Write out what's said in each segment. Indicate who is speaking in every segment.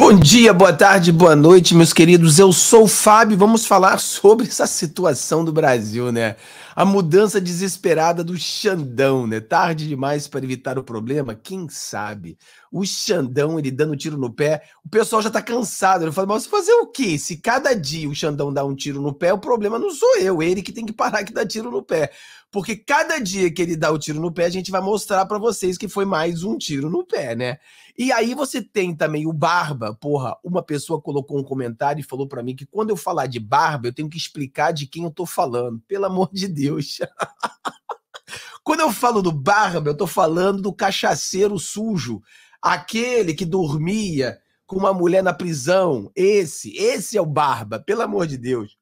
Speaker 1: Bom dia, boa tarde, boa noite, meus queridos. Eu sou o Fábio. Vamos falar sobre essa situação do Brasil, né? A mudança desesperada do Xandão, né? Tarde demais para evitar o problema, quem sabe? O Xandão, ele dando tiro no pé, o pessoal já tá cansado. Ele né? fala, mas fazer o quê? Se cada dia o Xandão dá um tiro no pé, o problema não sou eu, ele que tem que parar que dá tiro no pé. Porque cada dia que ele dá o tiro no pé, a gente vai mostrar para vocês que foi mais um tiro no pé, né? E aí você tem também o Barba. Porra, uma pessoa colocou um comentário e falou para mim que quando eu falar de Barba, eu tenho que explicar de quem eu tô falando. Pelo amor de Deus. quando eu falo do Barba, eu tô falando do cachaceiro sujo. Aquele que dormia com uma mulher na prisão. Esse, esse é o Barba, pelo amor de Deus.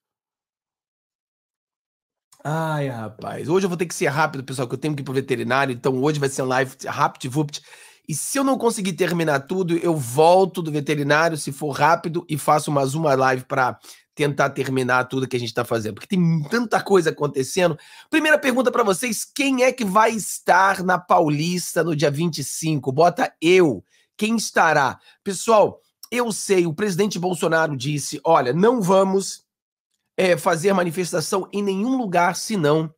Speaker 1: Ai, rapaz. Hoje eu vou ter que ser rápido, pessoal, que eu tenho que ir pro veterinário, então hoje vai ser um live rápido, vupt. E se eu não conseguir terminar tudo, eu volto do veterinário, se for rápido, e faço mais uma live para tentar terminar tudo que a gente está fazendo, porque tem tanta coisa acontecendo. Primeira pergunta para vocês: quem é que vai estar na Paulista no dia 25? Bota eu. Quem estará? Pessoal, eu sei, o presidente Bolsonaro disse: olha, não vamos é, fazer manifestação em nenhum lugar senão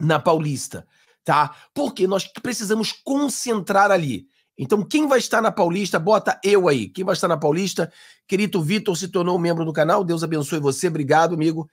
Speaker 1: na Paulista, tá? Porque nós precisamos concentrar ali. Então, quem vai estar na Paulista, bota eu aí. Quem vai estar na Paulista? Querido Vitor se tornou membro do canal. Deus abençoe você. Obrigado, amigo.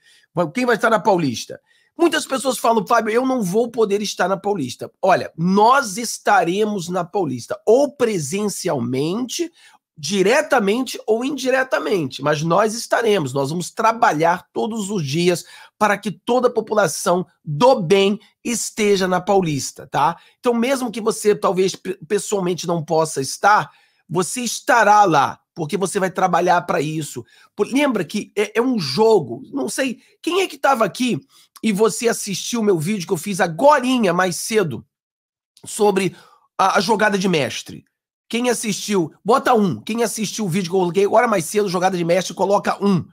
Speaker 1: Quem vai estar na Paulista? Muitas pessoas falam, Fábio, eu não vou poder estar na Paulista. Olha, nós estaremos na Paulista, ou presencialmente, diretamente ou indiretamente, mas nós estaremos, nós vamos trabalhar todos os dias para que toda a população do bem esteja na Paulista, tá? Então, mesmo que você talvez pessoalmente não possa estar, você estará lá, porque você vai trabalhar para isso. lembra que é, é, um jogo, não sei quem é que estava aqui e você assistiu o meu vídeo que eu fiz agorinha mais cedo sobre a, a jogada de mestre. Quem assistiu, bota um. Quem assistiu o vídeo que eu coloquei agora mais cedo, jogada de mestre, coloca um.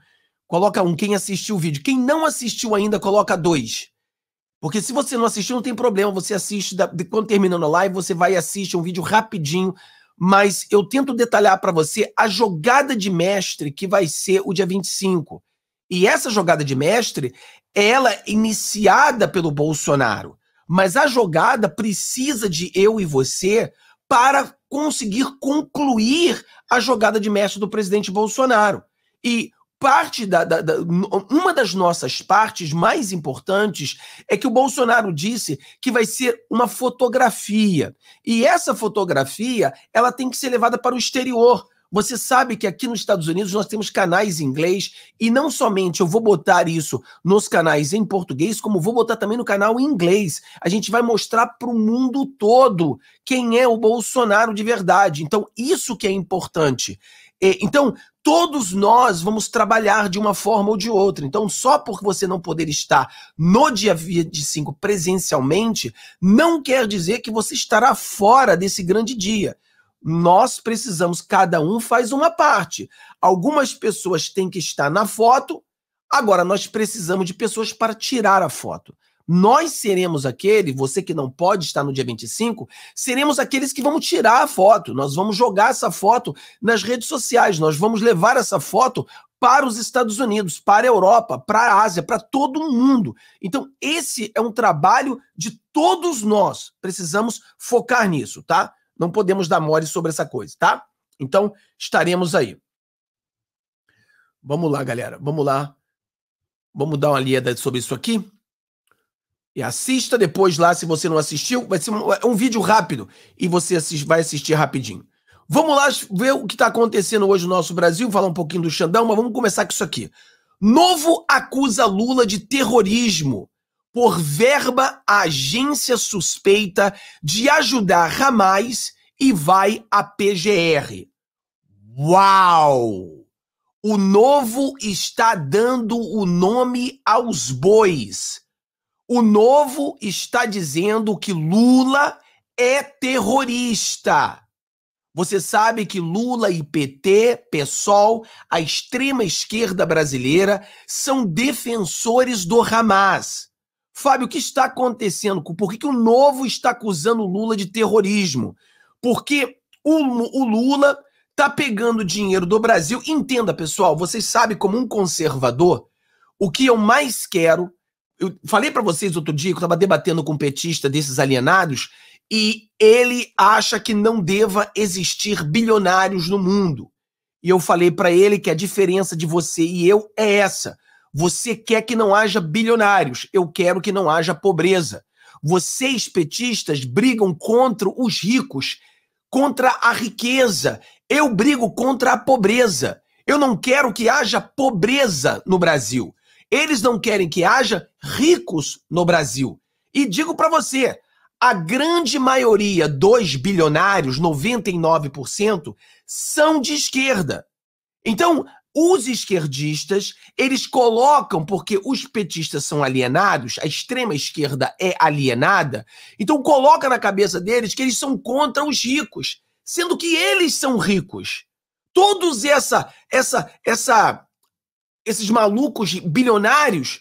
Speaker 1: Coloca um. Quem assistiu o vídeo. Quem não assistiu ainda, coloca dois. Porque se você não assistiu, não tem problema. Você assiste, da, de, quando terminando a live, você vai e assiste um vídeo rapidinho. Mas eu tento detalhar para você a jogada de mestre que vai ser o dia 25. E essa jogada de mestre, ela é iniciada pelo Bolsonaro. Mas a jogada precisa de eu e você para conseguir concluir a jogada de mestre do presidente Bolsonaro. E parte da, da, da, uma das nossas partes mais importantes é que o Bolsonaro disse que vai ser uma fotografia e essa fotografia ela tem que ser levada para o exterior você sabe que aqui nos Estados Unidos nós temos canais em inglês e não somente eu vou botar isso nos canais em português, como vou botar também no canal em inglês. A gente vai mostrar para o mundo todo quem é o Bolsonaro de verdade. Então, isso que é importante. Então, todos nós vamos trabalhar de uma forma ou de outra. Então, só por você não poder estar no dia 25 presencialmente, não quer dizer que você estará fora desse grande dia. Nós precisamos, cada um faz uma parte. Algumas pessoas têm que estar na foto, agora nós precisamos de pessoas para tirar a foto. Nós seremos aquele, você que não pode estar no dia 25, seremos aqueles que vamos tirar a foto. Nós vamos jogar essa foto nas redes sociais, nós vamos levar essa foto para os Estados Unidos, para a Europa, para a Ásia, para todo mundo. Então, esse é um trabalho de todos nós. Precisamos focar nisso, tá? Não podemos dar mole sobre essa coisa, tá? Então, estaremos aí. Vamos lá, galera. Vamos lá. Vamos dar uma lida sobre isso aqui. E assista depois lá, se você não assistiu. Vai ser um, é um vídeo rápido e você assist, vai assistir rapidinho. Vamos lá ver o que está acontecendo hoje no nosso Brasil, falar um pouquinho do Xandão, mas vamos começar com isso aqui. Novo acusa Lula de terrorismo por verba agência suspeita de ajudar Ramais e vai à PGR. Uau! O novo está dando o nome aos bois. O novo está dizendo que Lula é terrorista. Você sabe que Lula e PT, PSOL, a extrema esquerda brasileira, são defensores do Hamas. Fábio, o que está acontecendo? Por que, que o Novo está acusando Lula de terrorismo? Porque o, o Lula está pegando dinheiro do Brasil. Entenda, pessoal, vocês sabem, como um conservador, o que eu mais quero. Eu falei para vocês outro dia que eu estava debatendo com um petista desses alienados e ele acha que não deva existir bilionários no mundo. E eu falei para ele que a diferença de você e eu é essa. Você quer que não haja bilionários, eu quero que não haja pobreza. Vocês, petistas, brigam contra os ricos, contra a riqueza. Eu brigo contra a pobreza. Eu não quero que haja pobreza no Brasil. Eles não querem que haja ricos no Brasil. E digo para você, a grande maioria dos bilionários, 99%, são de esquerda. Então, os esquerdistas, eles colocam, porque os petistas são alienados, a extrema esquerda é alienada, então coloca na cabeça deles que eles são contra os ricos, sendo que eles são ricos. Todos essa essa essa esses malucos bilionários,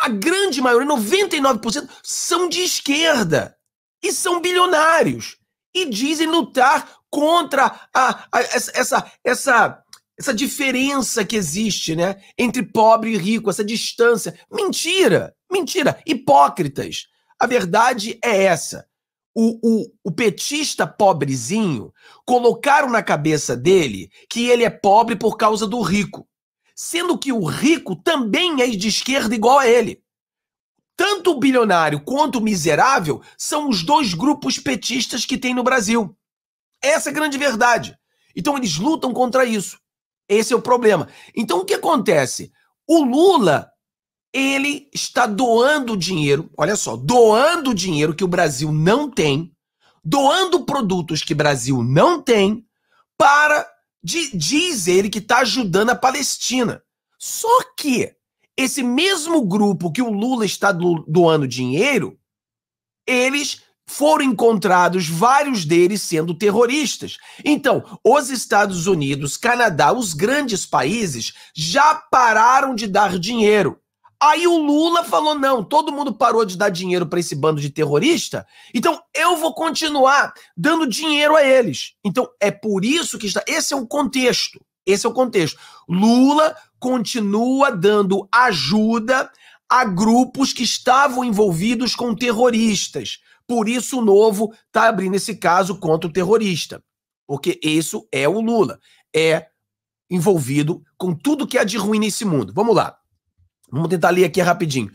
Speaker 1: a grande maioria, 99%, são de esquerda e são bilionários e dizem lutar contra a, a essa essa, essa essa diferença que existe, né, entre pobre e rico, essa distância. Mentira, mentira, hipócritas. A verdade é essa. O, o, o petista pobrezinho colocaram na cabeça dele que ele é pobre por causa do rico, sendo que o rico também é de esquerda igual a ele. Tanto o bilionário quanto o miserável são os dois grupos petistas que tem no Brasil. Essa é a grande verdade. Então eles lutam contra isso. Esse é o problema. Então, o que acontece? O Lula, ele está doando dinheiro, olha só, doando dinheiro que o Brasil não tem, doando produtos que o Brasil não tem, para, de, diz ele, que está ajudando a Palestina. Só que esse mesmo grupo que o Lula está doando dinheiro, eles foram encontrados vários deles sendo terroristas. Então, os Estados Unidos, Canadá, os grandes países já pararam de dar dinheiro. Aí o Lula falou: não, todo mundo parou de dar dinheiro para esse bando de terrorista, então eu vou continuar dando dinheiro a eles. Então é por isso que está. Esse é o contexto. Esse é o contexto. Lula continua dando ajuda a grupos que estavam envolvidos com terroristas. Por isso o Novo está abrindo esse caso contra o terrorista, porque isso é o Lula, é envolvido com tudo que há de ruim nesse mundo. Vamos lá. Vamos tentar ler aqui rapidinho.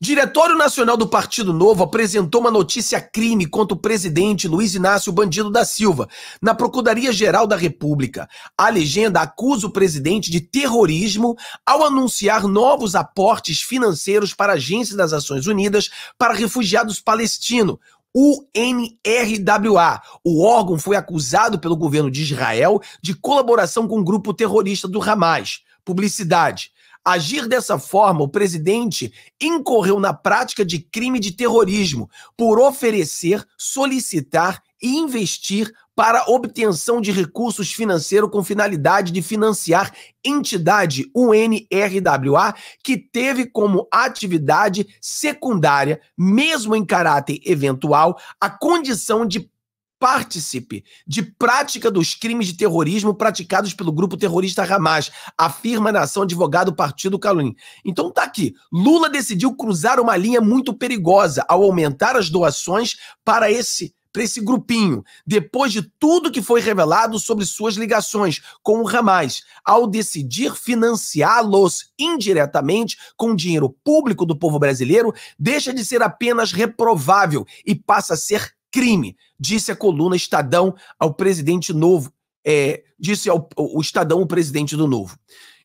Speaker 1: Diretório Nacional do Partido Novo apresentou uma notícia crime contra o presidente Luiz Inácio Bandido da Silva na Procuradoria-Geral da República. A legenda acusa o presidente de terrorismo ao anunciar novos aportes financeiros para a Agência das Nações Unidas para refugiados palestinos. UNRWA. O órgão foi acusado pelo governo de Israel de colaboração com o grupo terrorista do Hamas. Publicidade. Agir dessa forma, o presidente incorreu na prática de crime de terrorismo por oferecer, solicitar e investir para obtenção de recursos financeiros com finalidade de financiar entidade UNRWA que teve como atividade secundária, mesmo em caráter eventual, a condição de partícipe de prática dos crimes de terrorismo praticados pelo grupo terrorista Hamas, afirma a nação advogado partido Caluim. Então tá aqui, Lula decidiu cruzar uma linha muito perigosa ao aumentar as doações para esse para esse grupinho, depois de tudo que foi revelado sobre suas ligações com o Hamas, ao decidir financiá-los indiretamente com dinheiro público do povo brasileiro, deixa de ser apenas reprovável e passa a ser crime, disse a coluna Estadão ao presidente novo, é, disse ao, o Estadão o presidente do novo.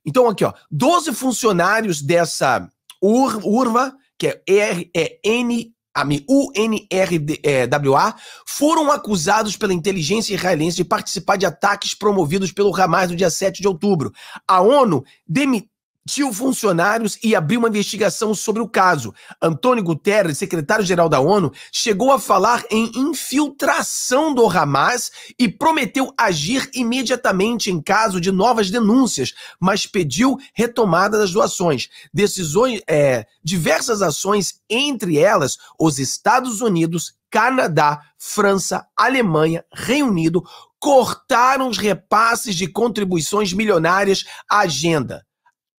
Speaker 1: Então aqui, ó, 12 funcionários dessa UR, URVA, que é, R, é N UNRWA, é, foram acusados pela inteligência israelense de participar de ataques promovidos pelo Hamas no dia 7 de outubro. A ONU demitiu demitiu funcionários e abriu uma investigação sobre o caso. Antônio Guterres, secretário-geral da ONU, chegou a falar em infiltração do Hamas e prometeu agir imediatamente em caso de novas denúncias, mas pediu retomada das doações. Decisões, é, diversas ações, entre elas os Estados Unidos, Canadá, França, Alemanha, Reino Unido, cortaram os repasses de contribuições milionárias à agenda.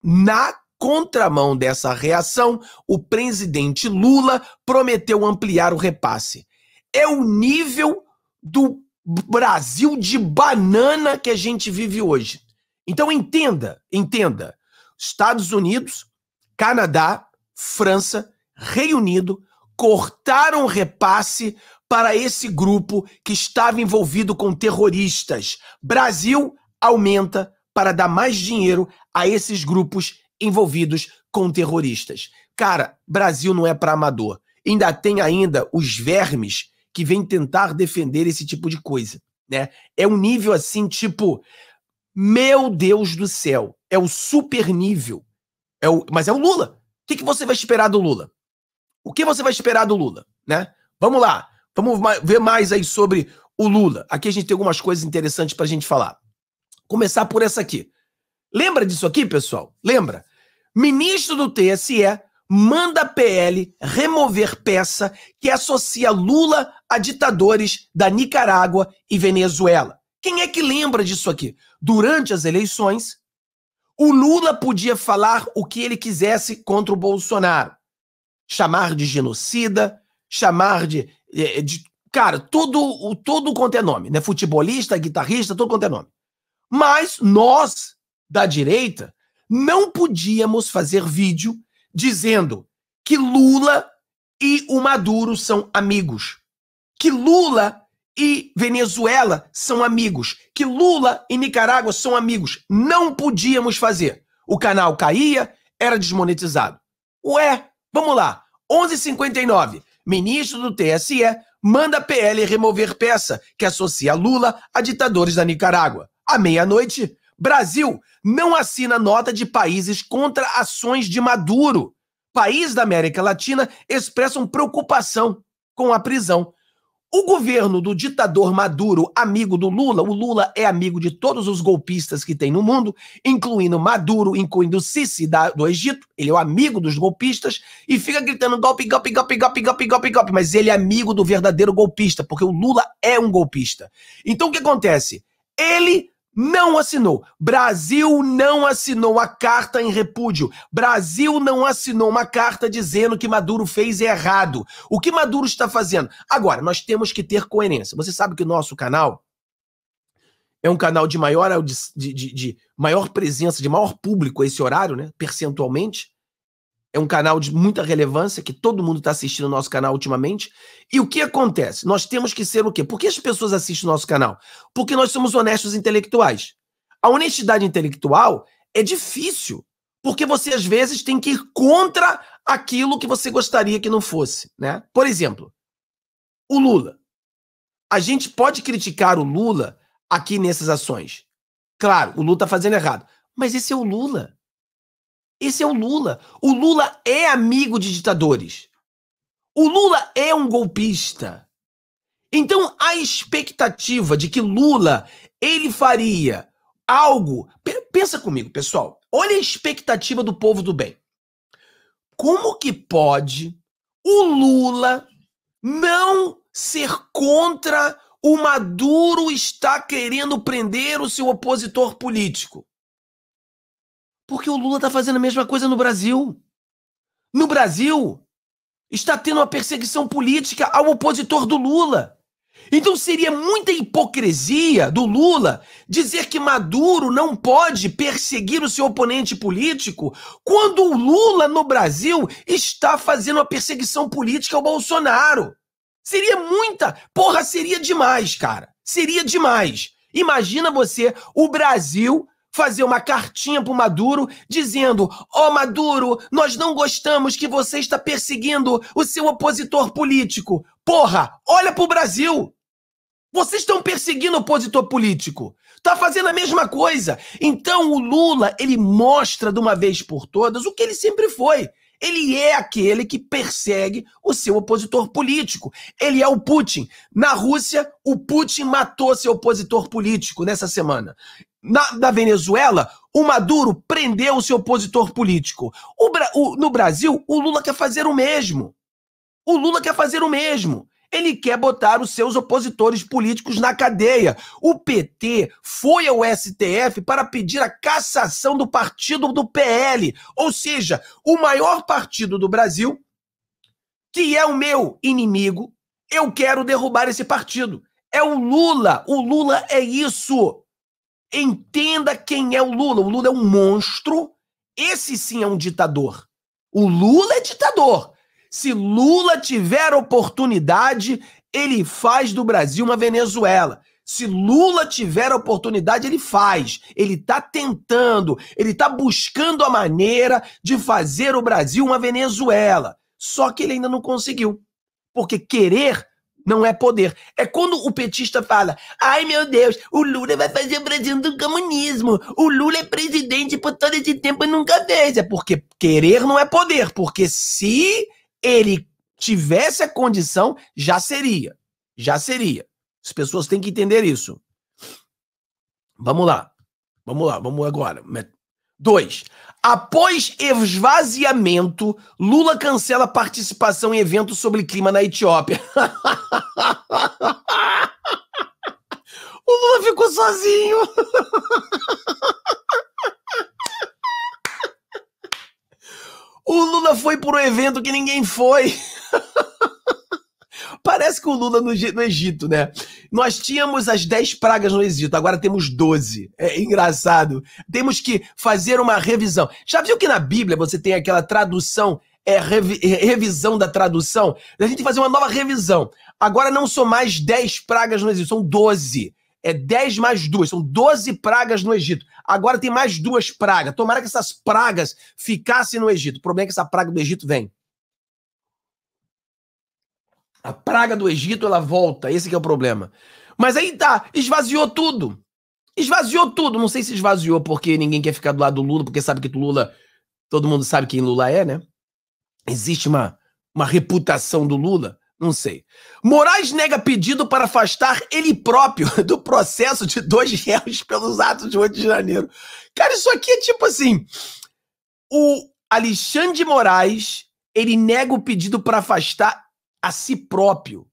Speaker 1: Na contramão dessa reação, o presidente Lula prometeu ampliar o repasse. É o nível do Brasil de banana que a gente vive hoje. Então entenda, entenda. Estados Unidos, Canadá, França, Reino Unido cortaram repasse para esse grupo que estava envolvido com terroristas. Brasil aumenta para dar mais dinheiro a esses grupos envolvidos com terroristas. Cara, Brasil não é para amador. Ainda tem ainda os vermes que vêm tentar defender esse tipo de coisa, né? É um nível assim, tipo, meu Deus do céu, é o super nível. É o, mas é o Lula. O que, que você vai esperar do Lula? O que você vai esperar do Lula, né? Vamos lá, vamos ver mais aí sobre o Lula. Aqui a gente tem algumas coisas interessantes para a gente falar. Começar por essa aqui. Lembra disso aqui, pessoal? Lembra? Ministro do TSE manda PL remover peça que associa Lula a ditadores da Nicarágua e Venezuela. Quem é que lembra disso aqui? Durante as eleições, o Lula podia falar o que ele quisesse contra o Bolsonaro. Chamar de genocida, chamar de. Eh, de cara, tudo, todo quanto é nome, né? Futebolista, guitarrista, todo quanto é nome. Mas nós, da direita, não podíamos fazer vídeo dizendo que Lula e o Maduro são amigos, que Lula e Venezuela são amigos, que Lula e Nicarágua são amigos. Não podíamos fazer. O canal caía, era desmonetizado. Ué, vamos lá. 11:59. Ministro do TSE manda PL remover peça que associa Lula a ditadores da Nicarágua à meia-noite, Brasil não assina nota de países contra ações de Maduro. Países da América Latina expressam preocupação com a prisão. O governo do ditador Maduro, amigo do Lula, o Lula é amigo de todos os golpistas que tem no mundo, incluindo Maduro, incluindo Sisi da, do Egito, ele é o amigo dos golpistas, e fica gritando golpe, golpe, golpe, golpe, golpe, golpe, golpe, mas ele é amigo do verdadeiro golpista, porque o Lula é um golpista. Então o que acontece? Ele não assinou. Brasil não assinou a carta em repúdio. Brasil não assinou uma carta dizendo que Maduro fez errado. O que Maduro está fazendo? Agora, nós temos que ter coerência. Você sabe que o nosso canal é um canal de maior, de, de, de maior presença, de maior público a esse horário, né? Percentualmente. É um canal de muita relevância, que todo mundo está assistindo o nosso canal ultimamente. E o que acontece? Nós temos que ser o quê? Por que as pessoas assistem o nosso canal? Porque nós somos honestos intelectuais. A honestidade intelectual é difícil, porque você às vezes tem que ir contra aquilo que você gostaria que não fosse, né? Por exemplo, o Lula. A gente pode criticar o Lula aqui nessas ações. Claro, o Lula está fazendo errado, mas esse é o Lula. Esse é o Lula. O Lula é amigo de ditadores. O Lula é um golpista. Então a expectativa de que Lula ele faria algo. Pensa comigo, pessoal. Olha a expectativa do povo do bem. Como que pode o Lula não ser contra o Maduro estar querendo prender o seu opositor político? Porque o Lula está fazendo a mesma coisa no Brasil. No Brasil, está tendo uma perseguição política ao opositor do Lula. Então seria muita hipocrisia do Lula dizer que Maduro não pode perseguir o seu oponente político quando o Lula no Brasil está fazendo uma perseguição política ao Bolsonaro. Seria muita, porra, seria demais, cara. Seria demais. Imagina você, o Brasil fazer uma cartinha para o Maduro dizendo: Ó oh, Maduro, nós não gostamos que você está perseguindo o seu opositor político. Porra, olha para o Brasil! Vocês estão perseguindo o opositor político. Tá fazendo a mesma coisa. Então o Lula, ele mostra de uma vez por todas o que ele sempre foi. Ele é aquele que persegue o seu opositor político. Ele é o Putin. Na Rússia, o Putin matou seu opositor político nessa semana. Na, na Venezuela, o Maduro prendeu seu opositor político. O, o, no Brasil, o Lula quer fazer o mesmo. O Lula quer fazer o mesmo ele quer botar os seus opositores políticos na cadeia. O PT foi ao STF para pedir a cassação do partido do PL, ou seja, o maior partido do Brasil, que é o meu inimigo, eu quero derrubar esse partido. É o Lula. O Lula é isso. Entenda quem é o Lula. O Lula é um monstro. Esse sim é um ditador. O Lula é ditador. Se Lula tiver oportunidade, ele faz do Brasil uma Venezuela. Se Lula tiver oportunidade, ele faz. Ele está tentando, ele está buscando a maneira de fazer o Brasil uma Venezuela. Só que ele ainda não conseguiu. Porque querer não é poder. É quando o petista fala: ai meu Deus, o Lula vai fazer o Brasil do comunismo, o Lula é presidente por todo esse tempo e nunca fez. É porque querer não é poder, porque se ele tivesse a condição, já seria. Já seria. As pessoas têm que entender isso. Vamos lá. Vamos lá, vamos agora. Dois. Após esvaziamento, Lula cancela participação em eventos sobre clima na Etiópia. o Lula ficou sozinho. foi para um evento que ninguém foi. Parece que o Lula no, no, Egito, né? Nós tínhamos as 10 pragas no Egito, agora temos 12. É engraçado. Temos que fazer uma revisão. Já viu que na Bíblia você tem aquela tradução, é, revi, é revisão da tradução? A gente tem que fazer uma nova revisão. Agora não são mais 10 pragas no Egito, são 12 é 10 mais 2, são 12 pragas no Egito. Agora tem mais duas pragas. Tomara que essas pragas ficassem no Egito. O problema é que essa praga do Egito vem. A praga do Egito, ela volta. Esse é o problema. Mas aí tá, esvaziou tudo. Esvaziou tudo. Não sei se esvaziou porque ninguém quer ficar do lado do Lula, porque sabe que o Lula. Todo mundo sabe quem Lula é, né? Existe uma, uma reputação do Lula. Não sei. Moraes nega pedido para afastar ele próprio do processo de dois réus pelos atos de 8 de janeiro. Cara, isso aqui é tipo assim: o Alexandre Moraes ele nega o pedido para afastar a si próprio.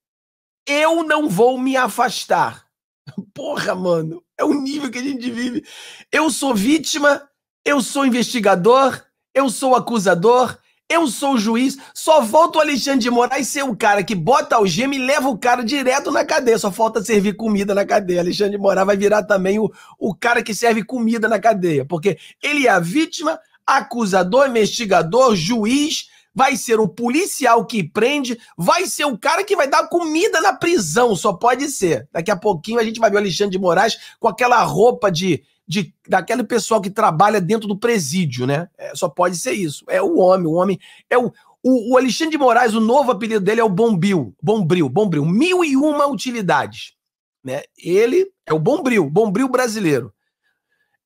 Speaker 1: Eu não vou me afastar. Porra, mano, é o nível que a gente vive. Eu sou vítima, eu sou investigador, eu sou acusador, eu sou o juiz, só volta o Alexandre de Moraes ser o cara que bota algema e leva o cara direto na cadeia. Só falta servir comida na cadeia. Alexandre de Moraes vai virar também o, o cara que serve comida na cadeia, porque ele é a vítima, acusador, investigador, juiz, vai ser o policial que prende, vai ser o cara que vai dar comida na prisão, só pode ser. Daqui a pouquinho a gente vai ver o Alexandre de Moraes com aquela roupa de de, daquele pessoal que trabalha dentro do presídio, né? É, só pode ser isso. É o homem, o homem. É o, o, o, Alexandre de Moraes, o novo apelido dele é o Bombril. Bombril, Bombril. Mil e uma utilidades. Né? Ele é o Bombril, Bombril brasileiro.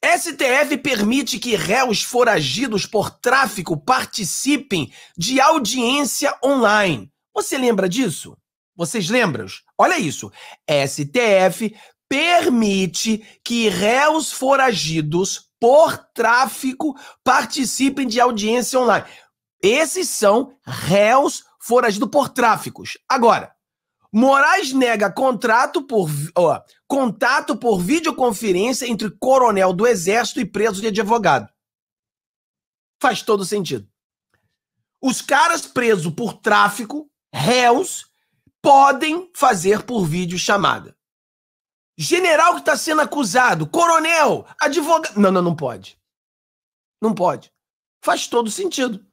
Speaker 1: STF permite que réus foragidos por tráfico participem de audiência online. Você lembra disso? Vocês lembram? Olha isso. STF permite que réus foragidos por tráfico participem de audiência online. Esses são réus foragidos por tráficos. Agora, Moraes nega contrato por, ó, contato por videoconferência entre coronel do Exército e preso de advogado. Faz todo sentido. Os caras presos por tráfico, réus, podem fazer por vídeo chamada. General que está sendo acusado, coronel, advogado. Não, não, não pode. Não pode. Faz todo sentido.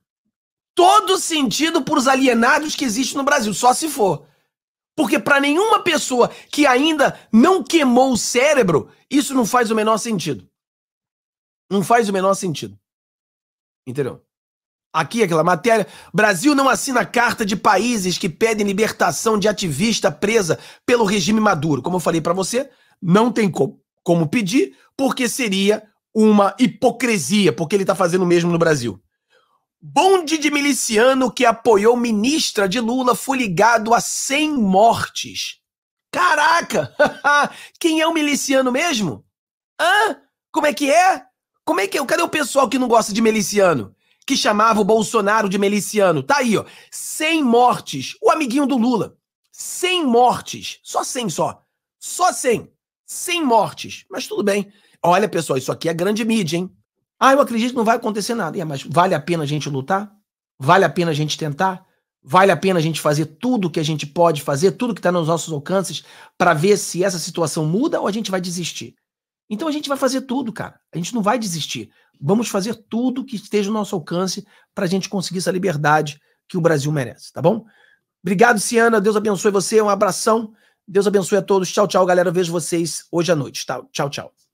Speaker 1: Todo sentido para os alienados que existem no Brasil, só se for. Porque para nenhuma pessoa que ainda não queimou o cérebro, isso não faz o menor sentido. Não faz o menor sentido. Entendeu? Aqui, aquela matéria. Brasil não assina carta de países que pedem libertação de ativista presa pelo regime Maduro. Como eu falei para você, não tem como, como pedir, porque seria uma hipocrisia, porque ele está fazendo o mesmo no Brasil. Bonde de miliciano que apoiou ministra de Lula foi ligado a 100 mortes. Caraca! Quem é o miliciano mesmo? Hã? Como é que é? Como é que é? Cadê o pessoal que não gosta de miliciano? que chamava o Bolsonaro de miliciano. Tá aí, ó. 100 mortes. O amiguinho do Lula. 100 mortes. Só 100 só. Só 100. 100 mortes. Mas tudo bem. Olha, pessoal, isso aqui é grande mídia, hein? Ah, eu acredito que não vai acontecer nada. É, mas vale a pena a gente lutar? Vale a pena a gente tentar? Vale a pena a gente fazer tudo o que a gente pode fazer, tudo que está nos nossos alcances, para ver se essa situação muda ou a gente vai desistir? Então a gente vai fazer tudo, cara. A gente não vai desistir. Vamos fazer tudo que esteja no nosso alcance para a gente conseguir essa liberdade que o Brasil merece, tá bom? Obrigado, Ciana. Deus abençoe você. Um abração. Deus abençoe a todos. Tchau, tchau, galera. vejo vocês hoje à noite. Tá? Tchau, tchau.